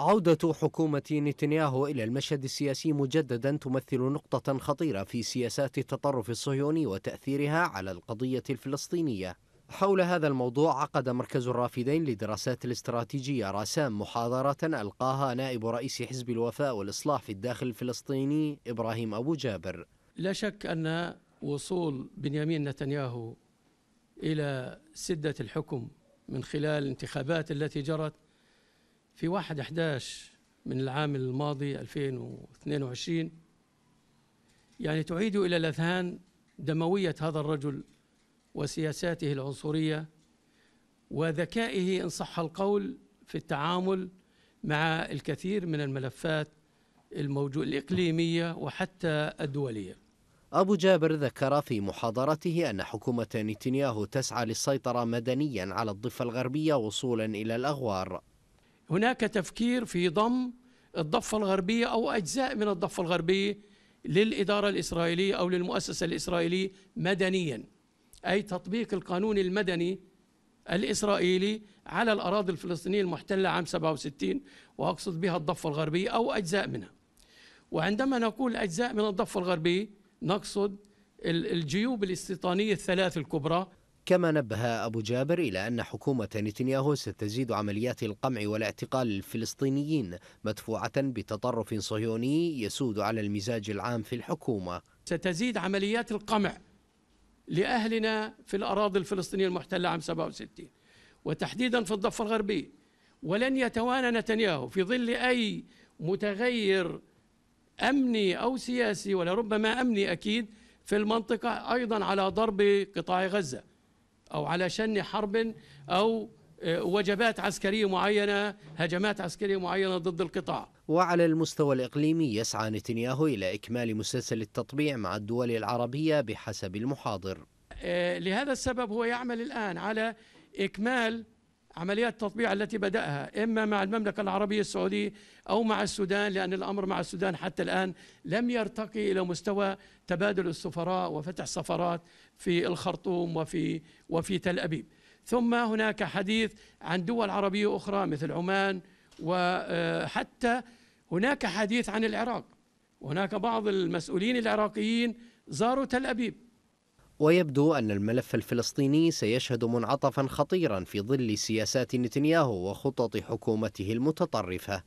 عودة حكومة نتنياهو إلى المشهد السياسي مجددا تمثل نقطة خطيرة في سياسات التطرف الصهيوني وتأثيرها على القضية الفلسطينية. حول هذا الموضوع عقد مركز الرافدين لدراسات الاستراتيجية راسام محاضرة ألقاها نائب رئيس حزب الوفاء والإصلاح في الداخل الفلسطيني إبراهيم أبو جابر. لا شك أن وصول بنيامين نتنياهو إلى سدة الحكم من خلال الانتخابات التي جرت في 1 11 من العام الماضي 2022 يعني تعيد إلى الأذهان دموية هذا الرجل وسياساته العنصرية وذكائه إن صح القول في التعامل مع الكثير من الملفات الموجود الإقليمية وحتى الدولية أبو جابر ذكر في محاضرته أن حكومة نتنياهو تسعى للسيطرة مدنيا على الضفة الغربية وصولا إلى الأغوار هناك تفكير في ضم الضفة الغربية أو أجزاء من الضفة الغربية للإدارة الإسرائيلية أو للمؤسسة الإسرائيلية مدنيا أي تطبيق القانون المدني الإسرائيلي على الأراضي الفلسطينية المحتلة عام 67 وأقصد بها الضفة الغربية أو أجزاء منها وعندما نقول أجزاء من الضفة الغربية نقصد الجيوب الاستيطانية الثلاث الكبرى كما نبه أبو جابر إلى أن حكومة نتنياهو ستزيد عمليات القمع والاعتقال للفلسطينيين مدفوعة بتطرف صهيوني يسود على المزاج العام في الحكومة ستزيد عمليات القمع لأهلنا في الأراضي الفلسطينية المحتلة عام 67 وتحديدا في الضفة الغربية ولن يتوانى نتنياهو في ظل أي متغير أمني أو سياسي ولربما أمني أكيد في المنطقة أيضا على ضرب قطاع غزة أو على شن حرب أو آه، وجبات عسكرية معينة هجمات عسكرية معينة ضد القطاع وعلى المستوى الإقليمي يسعى نتنياهو إلى إكمال مسلسل التطبيع مع الدول العربية بحسب المحاضر آه، لهذا السبب هو يعمل الآن على إكمال عمليات التطبيع التي بدأها إما مع المملكة العربية السعودية أو مع السودان لأن الأمر مع السودان حتى الآن لم يرتقي إلى مستوى تبادل السفراء وفتح سفرات في الخرطوم وفي, وفي تل أبيب ثم هناك حديث عن دول عربية أخرى مثل عمان وحتى آه، هناك حديث عن العراق هناك بعض المسؤولين العراقيين زاروا تل أبيب ويبدو أن الملف الفلسطيني سيشهد منعطفا خطيرا في ظل سياسات نتنياهو وخطط حكومته المتطرفة